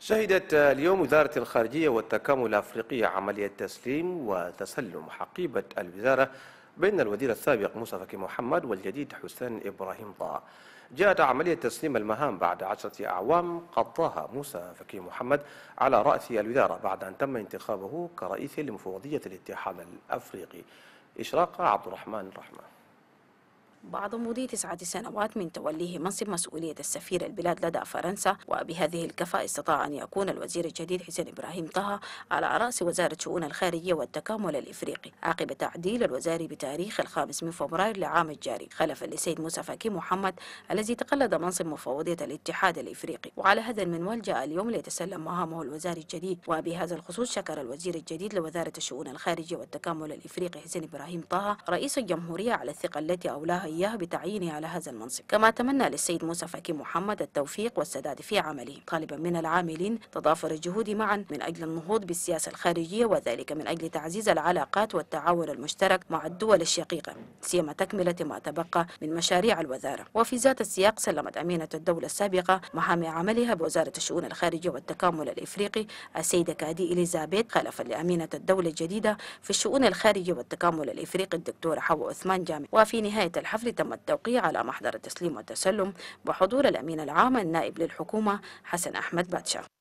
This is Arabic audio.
شهدت اليوم وزارة الخارجية والتكامل الأفريقية عملية تسليم وتسلم حقيبة الوزارة بين الوزير السابق مصطفى محمد والجديد حسين إبراهيم طه جاءت عملية تسليم المهام بعد عشرة أعوام قضاها موسى فكي محمد على رأس الوزارة بعد أن تم انتخابه كرئيس لمفوضية الاتحاد الأفريقي إشراق عبد الرحمن الرحمن بعد مضي تسعة سنوات من توليه منصب مسؤولية السفير البلاد لدى فرنسا وبهذه الكفاءة استطاع أن يكون الوزير الجديد حسين إبراهيم طه على رأس وزارة شؤون الخارجية والتكامل الإفريقي عقب تعديل الوزاري بتاريخ الخامس من فبراير لعام الجاري خلفا لسيد موسى فاكي محمد الذي تقلد منصب مفوضية الاتحاد الإفريقي وعلى هذا المنوال جاء اليوم ليتسلم مهامه الوزاري الجديد وبهذا الخصوص شكر الوزير الجديد لوزارة الشؤون الخارجية والتكامل الإفريقي حسين إبراهيم طه رئيس الجمهورية على الثقة التي أولاها إياه بتعييني على هذا المنصب كما تمنى للسيد موسى فاكي محمد التوفيق والسداد في عمله طالبا من العاملين تضافر الجهود معا من أجل النهوض بالسياسة الخارجية وذلك من أجل تعزيز العلاقات والتعاون المشترك مع الدول الشقيقة سيما تكملة ما تبقى من مشاريع الوزارة وفي ذات السياق سلمت أمينة الدولة السابقة محامي عملها بوزارة الشؤون الخارجية والتكامل الإفريقي السيدة كادي إليزابيث خلفا لأمينة الدولة الجديدة في الشؤون الخارجية والتكامل الإفريقي الدكتورة حواء عثمان جامع وفي نهاية الحفل الحفل تم التوقيع على محضر التسليم والتسلم بحضور الأمين العام النائب للحكومة حسن أحمد باتشا